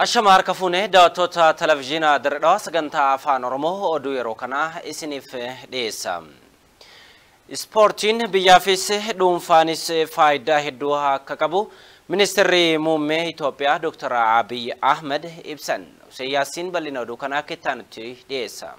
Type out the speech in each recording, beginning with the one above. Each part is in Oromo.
Ashamaa harkafuunee daawwattoota televezyiinaa dirqaa sagantaa afaan Oromoo oduu yeroo kanaa isiniif dhiyeessa. Ispoortiin biyyaafis dhuunfaanis faayidaa hedduu akka qabu ministeerri muummee Itoophiyaa Dr. Abiy Ahmed ibsan. Siyaasiin bal'ina oduu kanaa akka itti aanutti dhiyeessa.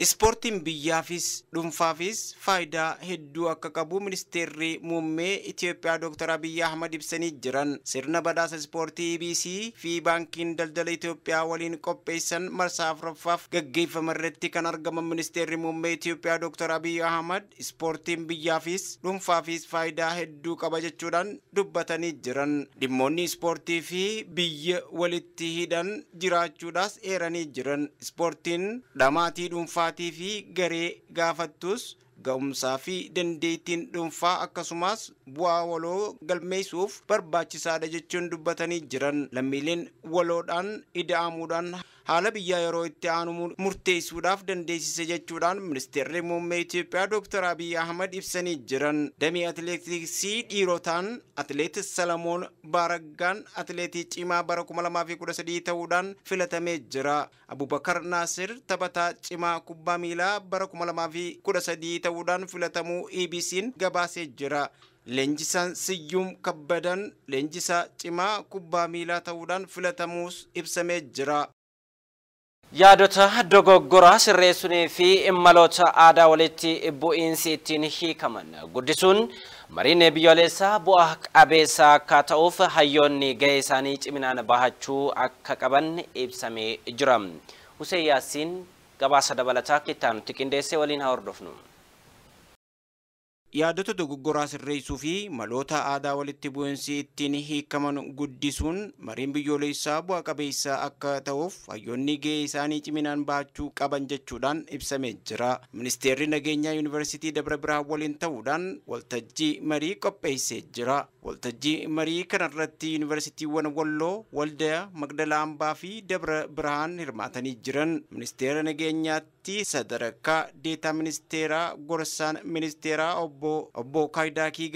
Ispoortiin biyyaafis dhuunfaafis faayidaa hedduu akka qabu ministeerri muummee Itiyoophiyaa Dr. Abiyyi Ahmad ibsanii jiran sirna badhaasa ispoortii EBC fi baankiin daldala Itiyoophiyaa waliin qopheessan marsaa afuraffaaf gaggeeffama irratti kan argaman ministeerri muummee Itiyoophiyaa Dr. Abiyyi Ahmad ispoortiin biyyaafis dhuunfaafis faayidaa hedduu qaba jechuudhaan dubbatanii jiran dhimmoonni ispoortii fi biyya walitti hidhan jiraachuudhaas eeranii jiran ispoortiin dhamaatii dhufaatii fi garee gaafattus ga'umsaa fi dandeettiin dhuunfaa akkasumas bu'aa waloo galmeessuuf barbaachisaadha jechuun dubbatanii jiran lammiileen waloodhaan ida'amuudhaan haala biyyaa yeroo itti aanu murteessuudhaaf dandeessise jechuudhaan ministeerri muummee Itoophiyaa Dr. Abiy Ahmad ibsanii jiran. Damee atileetiksii dhiirotaan atileet Salamoon Baaraggaan atileetii cimaa bara 2013 ta'uudhaan filatamee jira. Abubakar Naasir taphataa cimaa kubbaa miilaa bara 2013 ta'uudhaan filatamuu EBC'n gabaasee jira. Leenjisaan Siyyuum Kabbadan leenjisaa cimaa kubbaa miilaa ta'uudhaan filatamuus ibsamee jira. Yaadota dogoggoraa sirreessunii fi immaloota aadaa walitti bu'iinsi ittiin hiikaman guddisuun mariin biyyoolessaa bu'a qabeessaa akka ta'uuf hayyoonni gahee isaanii ciminaan bahachuu akka qaban ibsamee jira. Hussein Yaasiin gabaasa dabalataa kitaanutti qindeessee waliin haa hordofnu. yaadota dogoggoraa sirreessuu fi maloota aadaa walitti bu'iinsi ittiin hiikaman guddisuun mariin biyyoolessaa bu'a qabeessaa akka ta'uuf hayyoonni gahee isaanii ciminaan bahachuu qaban jechuudhaan ibsamee jira. Ministeerri nageenyaa yuunivarsiitii Dabra Biraan waliin ta'uudhaan waltajjii marii qopheessee jira. Waltajjii marii kanarratti yuunivarsiitiiwwan Walloo, Waldaa, magdalaambaa fi Dabra Biraan hirmaatanii jiran ministeera nageenyaatti. sadarkaa deetaa ministeeraa gorsaan ministeeraa obbo obbo Kaayidaakii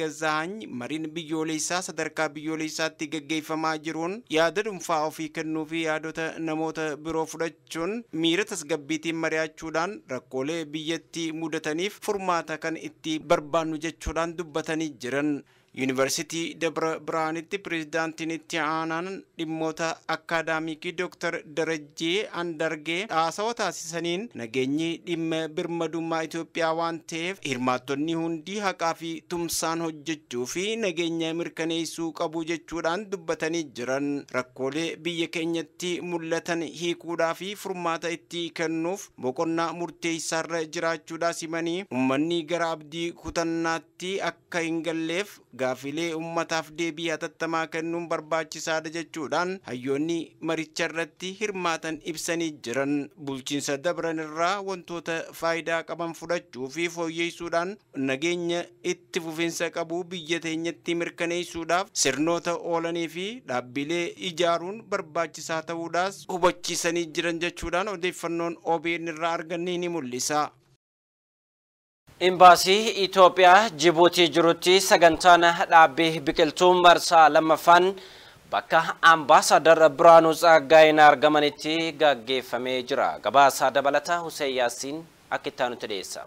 mariin biyyoolessaa sadarkaa biyyoolessaatti gaggeeffamaa jiruun yaada dhuunfaa ofii kennuu fi yaadota namoota biroo fudhachuun miira tasgabbiitiin mari'achuudhaan rakkoolee biyyattii mudataniif furmaata kan itti barbaannu jechuudhaan dubbatanii jiran. yuunivarsiitii dabra biraanitti pirezidaantiin itti aanaan dhimmoota akkaadaamikii dooktar darajjee andargee dhaasawa taasisaniin nageenyi dhimma birmadummaa itoophiyaa waan ta'eef hirmaattonni hundi haqaa fi tumsaan hojjechuu fi nageenya mirkaneessuu qabu jechuudhaan dubbatanii jiran rakkoolee biyya keenyatti mul'atan hiikuudhaa fi furmaata itti kennuuf boqonnaa murteessaarra jiraachuudhaas simanii uummanni gara abdii kutannaatti akka hin galleef gaafilee uummataaf deebii hatattamaa kennuun barbaachisaadha jechuudhaan hayyoonni maricha irratti hirmaatan ibsanii jiran bulchiinsa dabran irraa wantoota faayidaa qaban fudhachuu fi fooyyeessuudhaan nageenya itti fufinsa qabu biyya teenyatti mirkaneessuudhaaf sirnoota oolanii fi dhaabbilee ijaaruun barbaachisaa ta'uudhaas hubachiisanii jiran jechuudhaan odeeffannoon OBN irraa arganne ni mul'isa. Imbaasii Itoophiyaa Jibuutii jirutti sagantaan dhaabbii biqiltuu marsaa lammaffaan bakka ambaasaadar Biraanuu Tsaaggaayiin argamanitti gaggeeffamee jira. gabaasaa dabalataa Hussein Yaasiin akka itti aanutti dhiyeessa.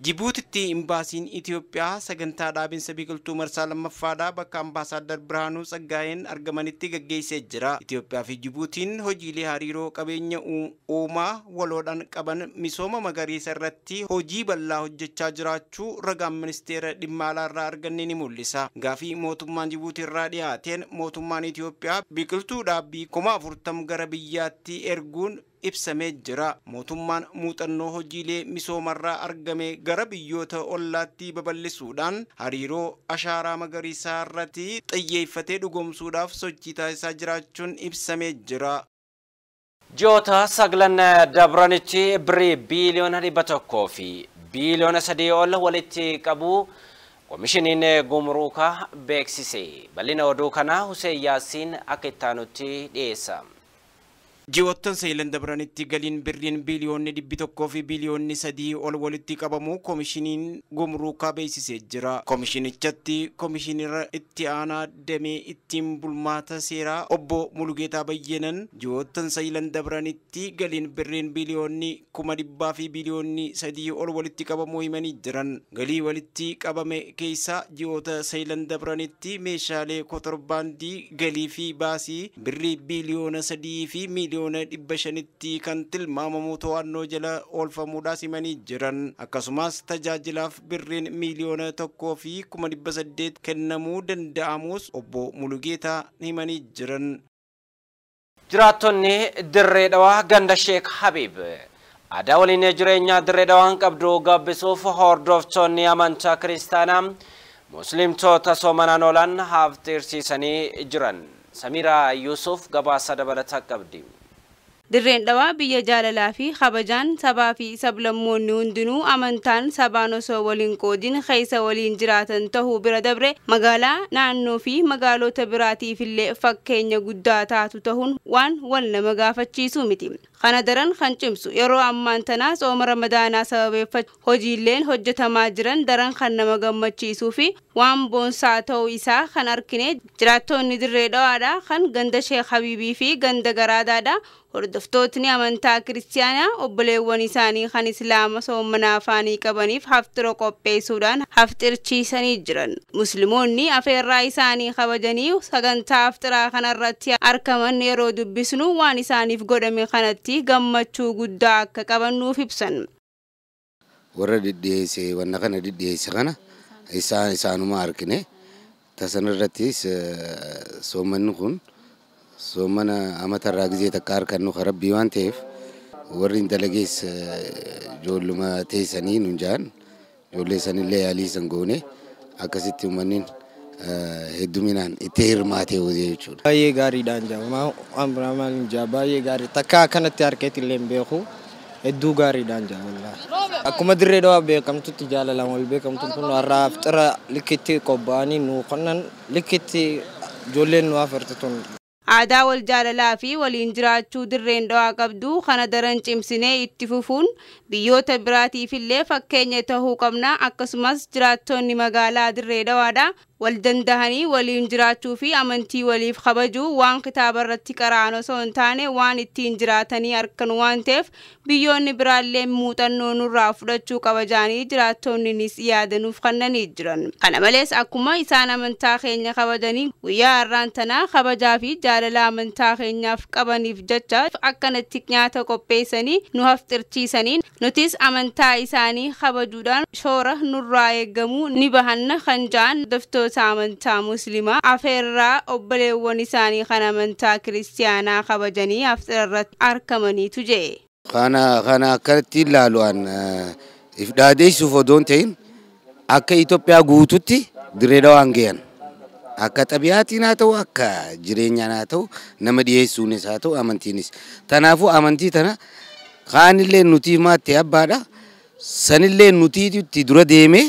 Jibuutitti imbaasiin Itiyoophiyaa sagantaa dhaabinsa biqiltuu marsaa lammaffaadhaa bakka ambaasaadar Birhaanuu Tsaggaayeen argamanitti gaggeessee jira. Itiyoophiyaa fi Jibuutiin hojiilee hariiroo qabeenya uumaa waloodhaan qaban misooma magariisa irratti hojii bal'aa hojjechaa jiraachuu ragaan ministeera dhimma irraa arganne ni mul'isa. Gaafii mootummaan Jibuutii irraa dhiyaateen mootummaan Itiyoophiyaa biqiltuu dhaabbii komaa afurtam gara biyyaatti erguun ibsamee jira mootummaan muuxannoo hojiilee misoomarraa argame gara biyyoota ollaatti babal'isuudhaan hariiroo ashaaraa magariisaa irratti xiyyeeffatee dhugoomsuudhaaf sochii taasisaa jiraachuun ibsamee jira. ji'oota saglan dabranitti birrii biiliyoona dhibba tokkoo fi biiliyoona sadii ol walitti qabu komishiniin gumruukaa beeksise bal'ina oduu kanaa huseen Yaasiin akka itti aanutti dhiyeessa. Ji'oottan Seeyilan dabranitti galiin birriin biiliyoonni dhibbi tokkoo fi biiliyoonni sadii ol walitti qabamu koomishiniin gumruukaa beeksisee jira. Koomishinichatti koomishinira itti aanaa damee ittiin bulmaata seeraa obbo Mulugeetaa Bayyenan ji'oottan Seeyilan dabranitti galiin birriin biiliyoonni kuma dhibbaa fi biiliyoonni sadii ol walitti qabamu himanii jiran galii walitti qabame keessaa ji'oota seeyilan dabranitti meeshaalee kotorbaandii galii fi baasii birrii biiliyoona sadii fi miliyoona dhibba shanitti kan tilmaamamu to'annoo jala oolfamuudhaas himanii jiran akkasumas tajaajilaaf birriin miiliyoona tokkoo fi kuma kennamuu danda'amus obbo Mulugeetaa himanii jiran. Jiraattonni dirree dhawaa ganda Sheek Habiib aadaa waliin jireenyaa dirree qabdu gabbisuuf hordoftoonni amantaa kiristaanaa musliimtoota soomanaan oolan haaftirsiisanii jiran. samiiraa Yuusuf gabaasa dabalata qabdi. dirreen dhawaa biyya jaalalaa fi kabajaan sabaa fi sablammoonni hundinuu amantaan sabaan osoo waliin qoodin keessa waliin jiraatan tahuu bira dabre magaalaa naannoo fi magaalota biraatiif illee fakkeenya guddaa taatu tahuun waan wal nama gaafachiisu miti. Kana daran kan cimsu yeroo ammaan tanaa sooma ramadaanaa sababeeffachu hojiilleen hojjetamaa jiran daran kan nama gammachiisuu fi waan boonsaa ta'uu isaa kan harkine jiraattoonni dirree dhawaadhaa kan ganda Sheek Habiibii fi ganda Garaadaadhaa hordoftootni amantaa kiristaanaa obboleewwan isaanii kan islaama soomanaa afaanii qabaniif haftira qopheessuudhaan haftirchiisanii jiran musliimoonni afeerraa isaanii kabajanii sagantaa haftiraa kanarratti arkaman yeroo dubbisnu waan isaaniif godhame kanatti gammachuu guddaa akka qabannuuf ibsan. Warra dhidhiyeesse wanna kana dhidhiyeesse kana isaan isaanuma harkine tasan irratti soommanni kun soommana amatarraa gizee takka harkannu karabbii waan ta'eef warri dalagees e, ijoolluma teessanii nun jaan ijoollee sanillee yaalii san goone akkasitti uummanniin hedduminaan itti hirmaatee hojii jechuudha. Baay'ee gaariidhaan jaama Amraamaan jaa baay'ee gaarii takka kanatti harkeetti illee beeku hedduu gaariidhaan jaa Akkuma dirree dhawaa beekamtutti jaalalaan wal beekamtuun kun har'aa aftara likkitti qophaa'anii nuu qonnan likkitti ijoolleen nu afirti tun. Aadaa wal jaalalaa fi waliin jiraachuu dirreen dhawaa qabdu kana daran cimsinee itti fufuun biyyoota biraatiifillee fakkeenya tahuu qabna akkasumas jiraattonni magaalaa dirree dhawaadha والدندهني والينجراتو في أمنتي وليف خبجو وان كتاب الرتكارانو سونتاني وان التينجراتني أركن وان تيف بيون برالي موتنو نراف رتشو كوجاني جراتو ننس يادنو فخنا نجران أنا مليس أكما إسانا من تاخيني خبجاني ويا الرانتنا خبجا في جارلا من تاخيني فكبني فجتشا فأكنا التكنياتا كوبيساني نوفتر تيساني نوتيس أمن تا إساني خبجودان شورة نرائي قمو نبهن خنجان دفتو amantaa musliimaa afeerraa obboleewwan isaanii kan amantaa kiristaanaa kabajanii aftara irratti argamaniitu je'e. Kana kana akkanatti ilaalu an if dhaadeessuuf odoon ta'in akka Itoophiyaa guututti dirree waan ga'an. Akka xabiyaatiin haa ta'u akka jireenyaan haa ta'u nama dhiyeessuunis haa ta'u amantiinis. Kanaafuu amantii tana kaanillee nuti maatte abbaadha. Sanillee nuti dura deemee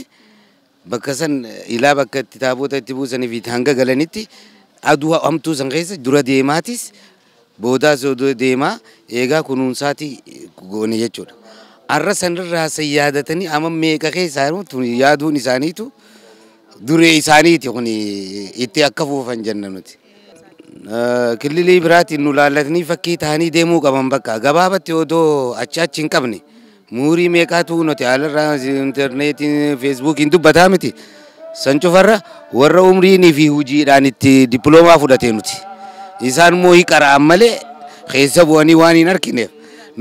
bakka san ilaa bakka itti taaboota itti buusanii fi hanga galanitti aduu hamtuu san keessa dura deemaatis boodaas odoo deemaa eegaa kunuunsaatii goone jechuudha. Har'a sanirraa san yaadatanii amma meeqa keessaa yaaduun isaaniitu duree isaaniiti kun itti akka fuufan jenna nuti. Kililii biraatiin nu laallatanii fakkii ta'anii deemuu qaban bakka gabaabatti odoo achi achi hin qabne. muurii meeqaatu nuti haalarraa intarneetiin feesbuukiin dubbataa miti. San cufarra warra umriinii fi hujiidhaan itti dippiloomaa fudhatee nuti. Isaan immoo hiqaraan malee keessa bu'anii waan hin harkineef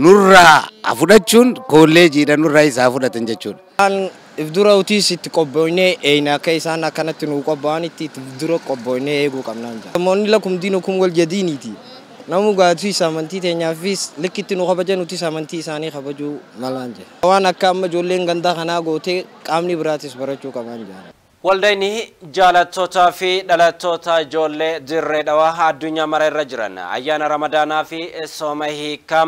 nurraa fudhachuun kolleejiidha nurraa isaa fudhatan jechuudha. If dura utiis itti qobboonee eenyaa akka isaan akkanatti nuu qobba'anitti if dura qobboonee eeguu qabnaan jira. Namoonni lakkumdiin hukum wal jedhiiniiti. Namu gaatuu isaa amantii teenyaafis likkitti nu kabajan nuti amantii isaanii kabajuu malaan jedhe. Waan akka amma ijoolleen gandaa kanaa gootee qaamni biraatis barachuu qabaan jedhe. Waldayni jaalattoota fi dhalattoota ijoollee dirree dhawaa addunyaa mara irra jiran ayyaana ramadaanaa fi sooma hiikaa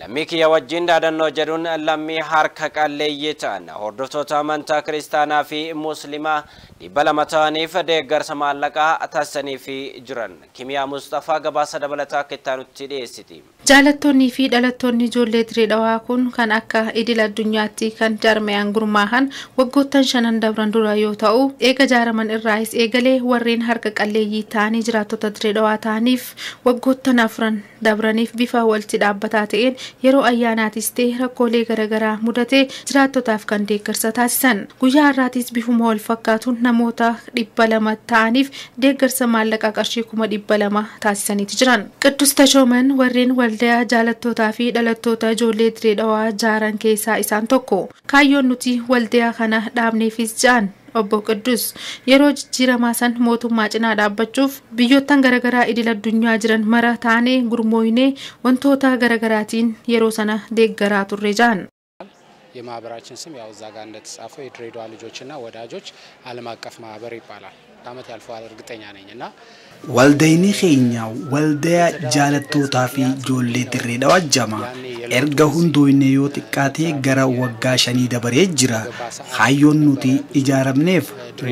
lammii kiyya wajjin daadannoo jedhuun lammii harka qalleeyyii ta'an hordoftoota amantaa kiristaanaa fi muslimaa dhibba lamata'aniif deeggarsa maallaqaa fi jiran kimiyaa mustafaa gabaasa dabalataa akka ittaanutti dhiyeessiti. jaalattoonnii fi dhalattoonni ijoollee diree dhawaa kun kan akka idil addunyaatti kan jaarmayaan gurmaahan waggoottan shanan dabran dura yoo ta'u eega jaaraman irraayis eegalee warreen harka qalleeyyii ta'anii jiraattota diree dhawaa ta'aniif waggoottan afran dabraniif bifa walti dhaabbataa ta'een yeroo ayyaanaatis ta'e rakkoolee garaagaraa mudatee jiraattotaaf kan deeggarsa taasisan guyyaa har'aatis bifuma wal fakkaatuun namoota dhibba lama ta'aniif deeggarsa maallaqaa qarshii kuma dhibba taasisaniiti jiran. Qiddus Tashooman warreen waldaya jaalattootaa fi dhalattoota ijoollee diree dhawaa jaaran keessaa isaan tokko. Kaayyoon nuti waldaya kana dhaabneefis ja'an. obbo Qiddus yeroo jijjiiramaa san mootummaa cinaa dhaabbachuuf biyyottan garagaraa idil addunyaa jiran mara taanee gurmooynee wantoota garagaraatiin yeroo sana deeggaraa turre jaan. የማህበራችን ስም ያው እዛ ጋር እንደተጻፈው የድሬዳዋ ልጆችና ወዳጆች ዓለም አቀፍ ማህበር ይባላል። ዓመት ያልፈዋል እርግጠኛ ነኝ እና ወልደይኒ ኬኛው ወልደያ ጃለቶታ ፊ ጆሌ ድሬዳ ዋጀማ ኤርጋ ሁንዶይኔ ዮ xiqqaate gara waggaa shanii dabaree jira hayyoon nuti ijaaramneef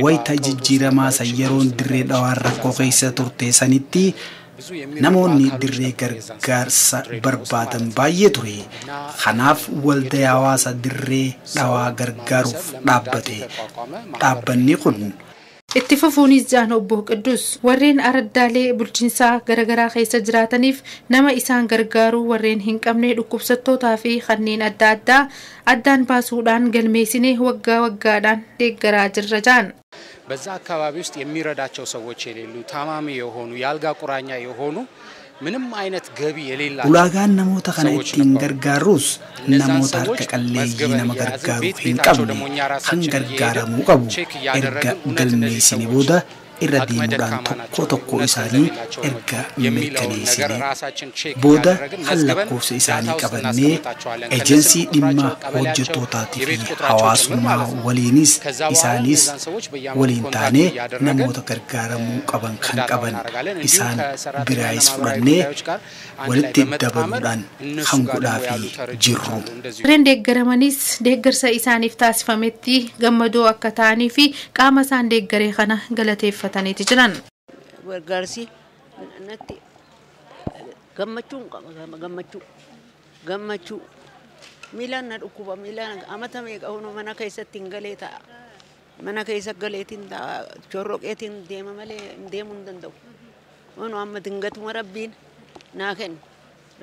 wayta jijjiiramaa san yeroon dirree dhawaan rakkoo keessa turte sanitti namoonni dirree gargaarsa barbaadan baay'ee ture kanaaf waldaa hawaasaa dirree dhawaa gargaaruuf dhaabbate dhaabbanni kun itti fufuunis jaan obbo qiddus warreen araddaalee bulchiinsaa garaagaraa keessa jiraataniif nama isaan gargaaru warreen hin qabne dhukkubsattootaa fi kanneen adda addaa addaan baasuudhaan galmeessine waggaa waggaadhaan deeggaraa jirra jaan በዛ አካባቢ ውስጥ leellu ሰዎች የሌሉ honuu yaalgaa የአልጋ ቁራኛ honuu. ulaagaan namoota kana ittiin gargaarrus namoota harka qalleeyyii nama gargaaruu hin qabne kan gargaaramuu qabu erga galmeessine booda irra deemuudhaan tokko tokko isaanii erga mirkaneessine booda kan lakkoofsa isaanii qabannee ejensii dhimma hojjettootaatii fi hawaasummaa waliinis isaanis waliin taanee namoota gargaaramuu qaban kan qaban isaan biraayis fudhannee walitti dabaluudhaan kan godhaa jirru. Sireen deeggaramanis deeggarsa isaaniif taasifametti gammadoo akka ta'anii fi qaama isaan deeggare kana galateeffatu. uffataniiti jiran. Gargaarsi natti gammachuun gammachuu gammachuu miilaan na dhukkuba miilaan amata meeqa hono mana keessatti hin galee ta'a. Mana keessa galeetiin ta'a corroqeetiin deema malee hin deemuu hin danda'u. Hono amma dingatuma rabbiin naa kennu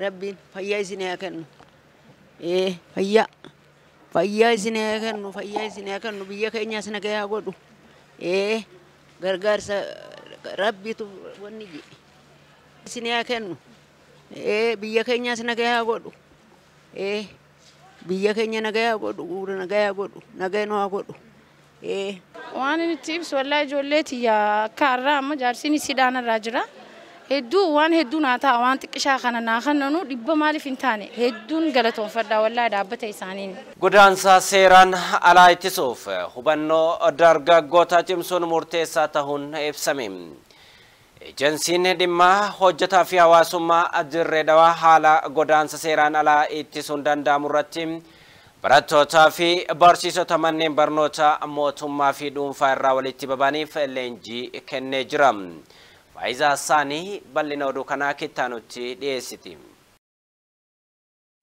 rabbiin fayyaa isin haa kennu. Ee fayyaa fayyaa isin haa kennu fayyaa isin haa kennu biyya keenyas nagaya godhu. Ee. gargaarsa rabbitu wanni jedhe. Isin yaa kennu ee biyya keenyas nagayaa godhu ee biyya keenya nagayaa godhu guura nagayaa godhu nagayaan waa godhu. ee. Waan inni nuti ibsu walaa ijoollee tiyyaa akka har'aa amma jaarsiin isiidhaan irraa jira. hedduu waan hedduu naa ta'a waan xiqqishaa kana naa kannanu dhibba maaliif hin taane hedduun galatoonfadhaa wallaa dhaabbata isaaniin. Godaansa seeraan alaa ittisuuf hubannoo dargaggoota cimsuun murteessaa ta'uun ibsame. Ejensiin dhimma hojjetaa fi hawaasummaa dirree dhawaa haala godaansa seeraan alaa ittisuun danda'amu irratti barattootaa fi barsiisota manneen barnoota mootummaa fi dhuunfaa irraa walitti babaniif leenjii kennee jira. فإذا الثاني بل نودو كنا كتانوتي ديستيم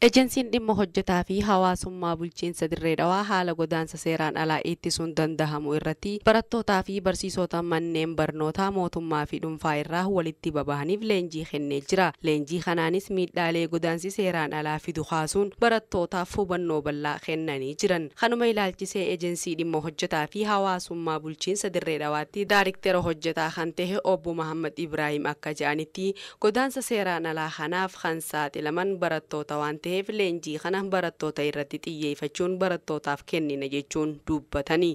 ejensiin dhimma hojjetaa fi hawaasummaa bulchiinsa dirreedhawaa haala godaansa seeraan alaa ittisuun danda'amu irratti barattootaa fi barsiisota manneen barnootaa mootummaa fi dhuunfaa irraa walitti babahaniif leenjii kennee jira leenjii kanaanis miidhaalee godaansi seeraan alaa fidu kaasuun barattootaaf hubannoo bal'aa kennanii jiran kanuma ilaalchisee ejensii dhimma hojjetaa fi hawaasummaa bulchiinsa dhawaatti daariktera hojjetaa kan ta'e obbo Mahammad Ibraahim akka jedhanitti godaansa seeraan alaa kanaaf kan saaxilaman barattoota waan ta'eef. ta'eef leenjii kana barattoota irratti xiyyeeffachuun barattootaaf kennina jechuun dubbatanii.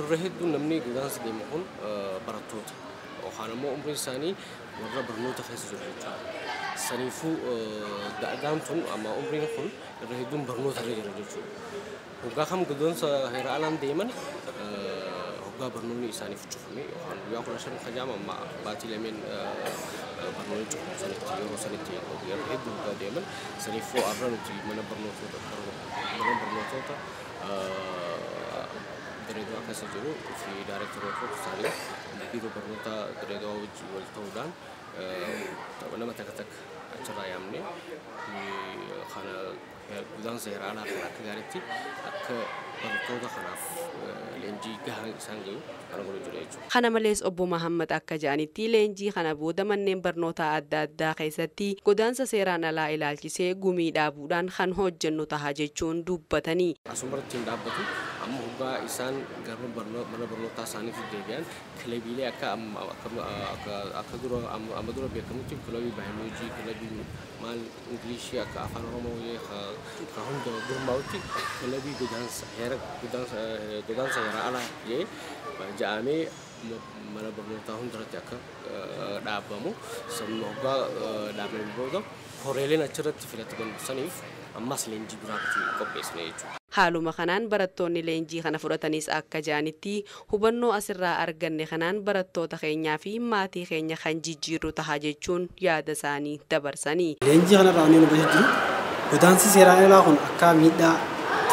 Irra hedduu namni godaansa deemu kun barattoota yookaan immoo umriin isaanii warra barnoota keessa jiru jechuudha. Saniifuu daadaan tun amma umriin kun irra hedduun barnoota irra jira jechuudha. Hoggaa kam godaansa heera alaan deeman hoggaa barnoonni isaanii fuchifame yookaan guyyaa kudha shan kajaama amma baatii lameen cukup seri C Euro, seri biar dia pun ke Diamond, seri Arna itu gimana perlu foto, perlu, perlu, perlu foto, dari itu akan sejuru, si director foto sari, dan perlu tak, dari itu jual tau dan, tak pernah mata ketek acara yang ini, di kanal, udang zairana, kanal kegaritik, akan kanaaf leenjii gahaa kana Kana malees obbo Mahammad akka jedhanitti leenjii kana booda manneen barnootaa adda addaa keessatti godaansa seeraan alaa ilaalchisee gumii dhaabuudhaan kan hojjennu taha jechuun dubbatanii. amma hubbaa isaan garba mana barnootaa isaaniif deebi'an kilabiilee akka akka dura amma dura beekamutti kilabii baayoloojii kilabii maal ingilishii akka afaan oromoo ka hunda gurmaa'utti kilabii godaansa heera godaansa heera alaa jedhee ja'amee mana barnootaa hundarratti akka dhaabamu sabni hoggaa dhaabame booda horeeleen achirratti filataman saniif ammas leenjii biraa qopheessine jechuudha. haaluma kanaan barattoonni leenjii kana fudhatanis akka ja'anitti hubannoo asirraa arganne kanaan barattoota keenyaa fi maatii keenya kan jijjiirru tahaa jechuun yaada isaanii dabarsanii. Leenjii kanarraa ani nuti jiru godaansi seeraan irraa kun akka miidhaa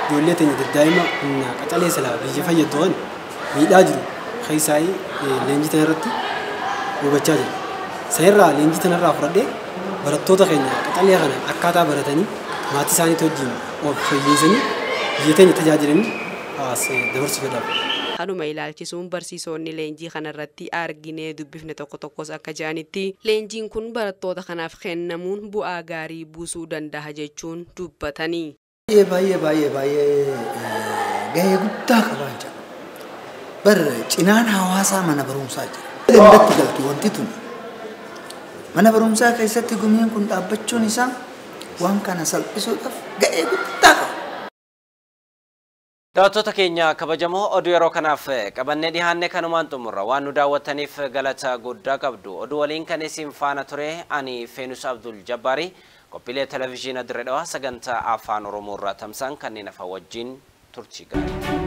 ijoollee teenya deddaa'ima humnaa qacalee laa biyya fayyaddoon miidhaa jiru keessaayi e, leenjii tanarratti hubachaa jiru. Sanirraa leenjii tanarraa fudhadhee barattoota keenya qacalee kana akkaataa baratanii maatii isaanii wajjin of fayyeessanii biyya teenya tajaajilanii eh, dabarsifatamu. Haaluma ilaalchisuun barsiisonni leenjii kanarratti arginee dubbifne tokko tokkos akka jedhanitti leenjiin kun barattoota kanaaf kennamuun bu'aa gaarii buusuu danda'a jechuun dubbatanii. Baay'ee baay'ee baay'ee baay'ee eh, gahee guddaa qabaa jira. Barra cinaan hawaasaa mana barumsaa jira. Dandatti galtu wanti tun mana barumsaa keessatti gumeen kun dhaabbachuun isaa waan kana salphisuudhaaf gahee guddaa qaba. Daawwattoota keenya kabajamoo oduu yeroo kanaaf qabannee dhiyaanne kanumaan xumurra waan nu daawwataniif galata guddaa qabdu oduu waliin kan isin faana ture ani Feenus Abdul Jabbaari qophiilee televizyiina Dirreedhawaa sagantaa afaan Oromoo irraa tamsa'an kanneen hafa wajjin turtii gaarii.